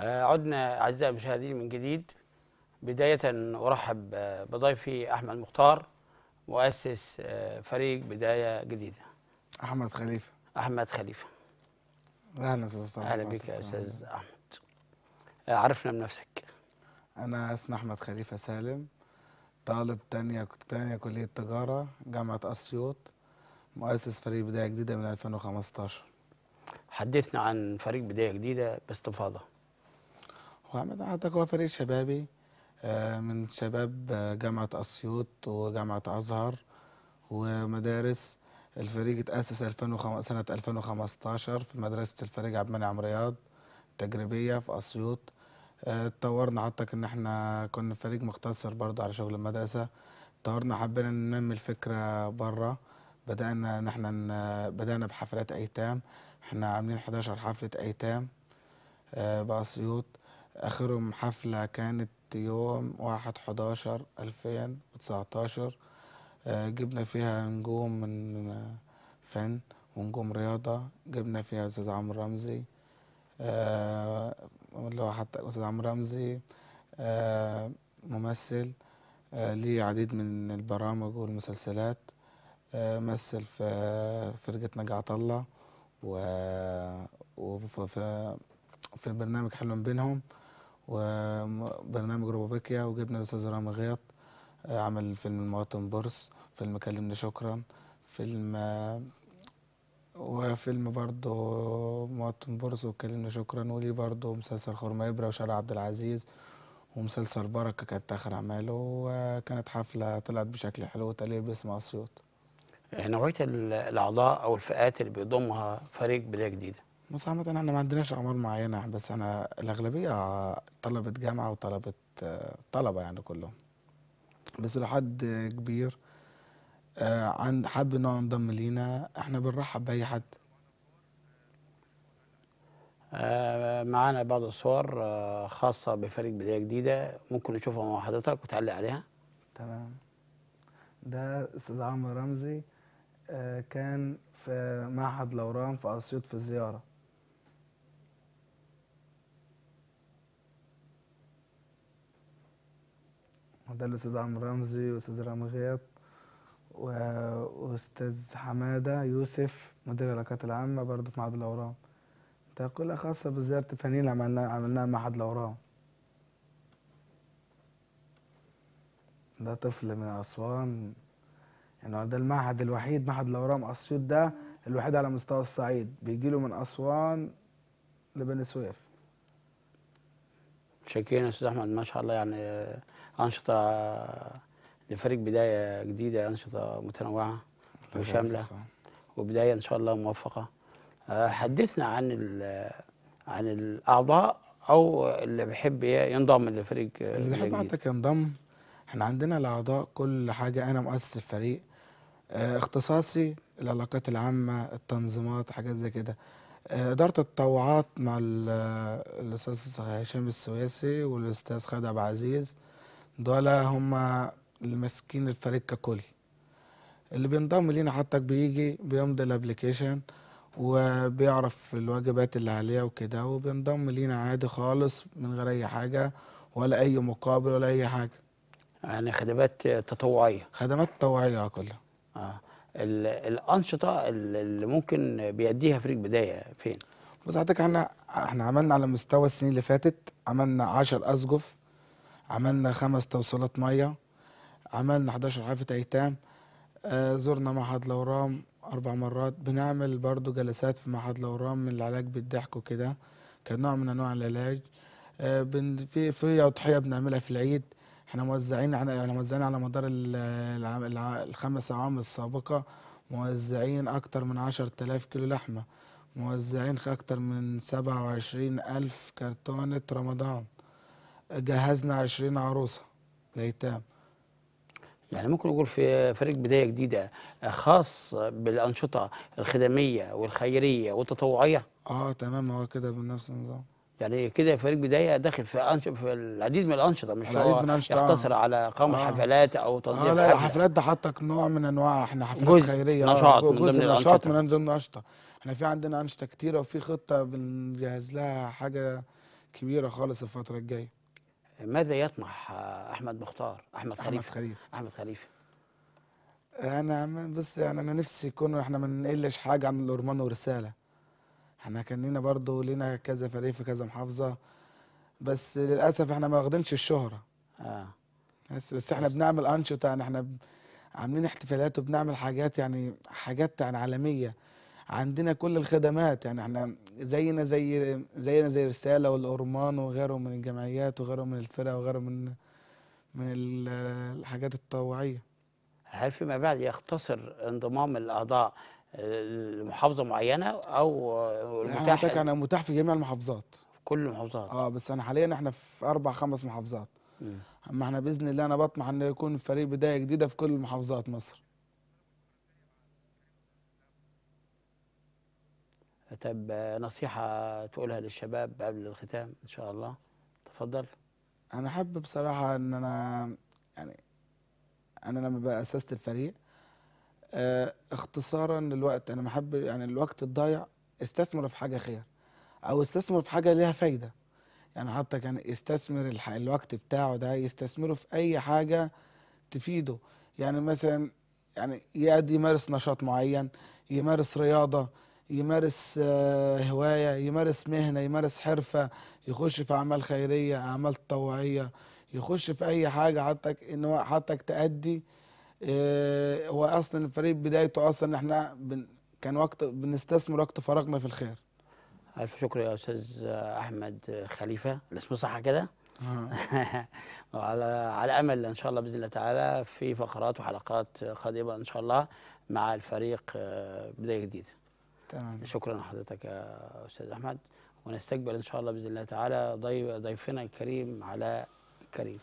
آه، عدنا أعزائي المشاهدين من جديد بداية أرحب آه، بضيفي أحمد مختار مؤسس آه، فريق بداية جديدة أحمد خليفة أحمد خليفة أهلا أستاذ أهلا بك يا أستاذ أحمد عرفنا بنفسك أنا اسمي أحمد خليفة سالم طالب تانية تانية كلية تجارة جامعة أسيوط مؤسس فريق بداية جديدة من 2015 حدثنا عن فريق بداية جديدة باستفاضة محمد أعتقد هو فريق شبابي آه، من شباب آه، جامعة أسيوط وجامعة أزهر ومدارس الفريق اتأسس 2005 سنة 2015 في مدرسة الفريق عبد المنعم رياض تجريبيه في أسيوط آه، اتطورنا عطك ان احنا كنا فريق مقتصر برضه على شغل المدرسة اتطورنا حبينا ننمي الفكرة بره بدأنا ان احنا بدأنا بحفلات أيتام احنا عاملين 11 حفلة أيتام بأسيوط آخرهم حفلة كانت يوم واحد حداشر ألفين وتسعتاشر آه، جبنا فيها نجوم من آه، فن ونجوم رياضة جبنا فيها أستاذ عمرو رمزي آه، اللي هو حتى أستاذ عمرو رمزي ممثل ليه عديد من البرامج والمسلسلات مثل في فرقة نجاة الله و وفي في برنامج حلم بينهم وبرنامج روبوبيكيا وجبنا الاستاذ رامي غيط آه، عمل فيلم المواطن بورس فيلم كلمني شكرا فيلم آه، وفيلم برضه مواطن بورس وكلمني شكرا وليه برضه مسلسل خرمة إبرة وشارع عبد العزيز ومسلسل بركة كانت آخر أعماله وكانت حفلة طلعت بشكل حلو وتقليل باسم أسيوط آه، نوعية الأعضاء أو الفئات اللي بيضمها فريق بداية جديدة بص عامة احنا ما عندناش اعمار معينة بس أنا الأغلبية طلبة جامعة وطلبة طلبة يعني كلهم بس لو حد كبير آه، عن حب إن هو ينضم لينا احنا بنرحب بأي حد آه، معانا بعض الصور آه، خاصة بفريق بداية جديدة ممكن نشوفها مع حضرتك وتعلق عليها تمام ده أستاذ عمرو رمزي كان في معهد لوران في أسيوط في الزيارة ده الاستاذ عمرو رمزي واستاذ رامي غياب واستاذ حماده يوسف مدير العلاقات العامه برضه في معهد الاورام ده كلها خاصه بزياره الفنانين اللي عملناها عملناها معهد الاورام ده طفل من اسوان يعني ده المعهد الوحيد معهد الاورام اسيوط ده الوحيد على مستوى الصعيد بيجي له من اسوان لبني سويف شاكرين يا استاذ احمد ما شاء الله يعني انشطه لفريق بدايه جديده انشطه متنوعه وشامله وبدايه ان شاء الله موفقه آه، حدثنا عن عن الاعضاء او اللي بيحب ينضم للفريق آه، اللي بيحب حضرتك ينضم احنا عندنا الاعضاء كل حاجه انا مؤسس الفريق آه، اختصاصي العلاقات العامه التنظيمات حاجات زي كده اداره التطوعات مع الاستاذ هشام السويسي والاستاذ خالد عبد العزيز دول هم اللي ماسكين الفريق ككل اللي بينضم لينا حضرتك بيجي بيمضي الابلكيشن وبيعرف الواجبات اللي عليه وكده وبينضم لينا عادي خالص من غير اي حاجه ولا اي مقابل ولا اي حاجه يعني خدمات تطوعيه خدمات تطوعيه كلها اه الانشطه اللي ممكن بيديها فريق بدايه فين بص حضرتك احنا احنا عملنا على مستوى السنين اللي فاتت عملنا 10 اسقف عملنا خمس توصيلات ميه عملنا 11 حافة ايتام آه، زرنا معهد الاورام اربع مرات بنعمل برضو جلسات في معهد الاورام من العلاج بالضحك وكده كنوع من انواع العلاج آه، في في اضحيه بنعملها في العيد احنا موزعين على يعني موزعين على مدار الخمس اعوام السابقه موزعين اكتر من 10000 كيلو لحمه موزعين اكتر من 27000 كرتونه رمضان جهزنا 20 عروسه لأيتام يعني ممكن نقول في فريق بدايه جديده خاص بالانشطه الخدميه والخيريه والتطوعيه اه تمام هو كده بنفس النظام يعني كده فريق بدايه داخل في أنش... في العديد من الانشطه مش العديد هو من الأنشطة يقتصر آه. على اقامه آه. حفلات او تنظيم آه لا الحفلات ده حضرتك نوع من انواع احنا حفلات جزء خيريه آه، نشاط من ضمن نشاط من ضمن الانشطه احنا في عندنا انشطه كتيره وفي خطه بنجهز لها حاجه كبيره خالص الفتره الجايه ماذا يطمح احمد مختار احمد خليفه احمد خليفه احمد خليفه انا بس يعني انا نفسي يكون احنا ما نقلش حاجه عن الهرمان ورساله احنا كان لينا برضه لينا كذا فريق في كذا محافظه بس للاسف احنا ما واخدينش الشهره اه بس بس احنا بنعمل انشطه يعني احنا عاملين احتفالات وبنعمل حاجات يعني حاجات يعني عالميه عندنا كل الخدمات يعني احنا زينا زي زينا زي رساله والأورمان وغيره من الجمعيات وغيره من الفرق وغيره من من الحاجات التطوعيه. هل فيما بعد يختصر انضمام الاعضاء لمحافظه معينه او يعني المتاح؟ يعني انا متاح في جميع المحافظات. كل المحافظات. اه بس انا حاليا احنا في اربع خمس محافظات. اما احنا باذن الله انا بطمح ان يكون فريق بدايه جديده في كل محافظات مصر. طب نصيحة تقولها للشباب قبل الختام إن شاء الله تفضل أنا حابب بصراحة إن أنا يعني أنا لما أسست الفريق اه اختصارا للوقت أنا بحب يعني الوقت الضايع استثمر في حاجة خير أو استثمر في حاجة ليها فايدة يعني حتى كان يستثمر الوقت بتاعه ده يستثمره في أي حاجة تفيده يعني مثلا يعني يقعد يمارس نشاط معين يمارس رياضة يمارس آه، هواية يمارس مهنة يمارس حرفة يخش في أعمال خيرية أعمال تطوعية يخش في أي حاجة حطك إن هو حطك تأدي آه، هو أصلا الفريق بدايته أصلا إحنا بن كان وقت بنستثمر وقت فراغنا في الخير ألف شكر يا أستاذ أحمد خليفة الاسم صح كده؟ آه. وعلى على امل ان شاء الله باذن الله تعالى في فقرات وحلقات قادمه ان شاء الله مع الفريق بدايه جديده تمام شكرا لحضرتك يا استاذ احمد ونستقبل ان شاء الله باذن الله تعالى ضيف ضيفنا الكريم علاء كريم